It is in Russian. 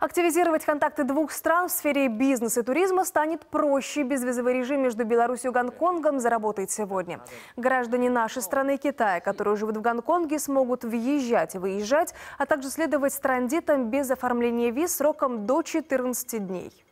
Активизировать контакты двух стран в сфере бизнеса и туризма станет проще. Безвизовый режим между Беларусью и Гонконгом заработает сегодня. Граждане нашей страны и Китая, которые живут в Гонконге, смогут въезжать и выезжать, а также следовать транзитом без оформления виз сроком до 14 дней.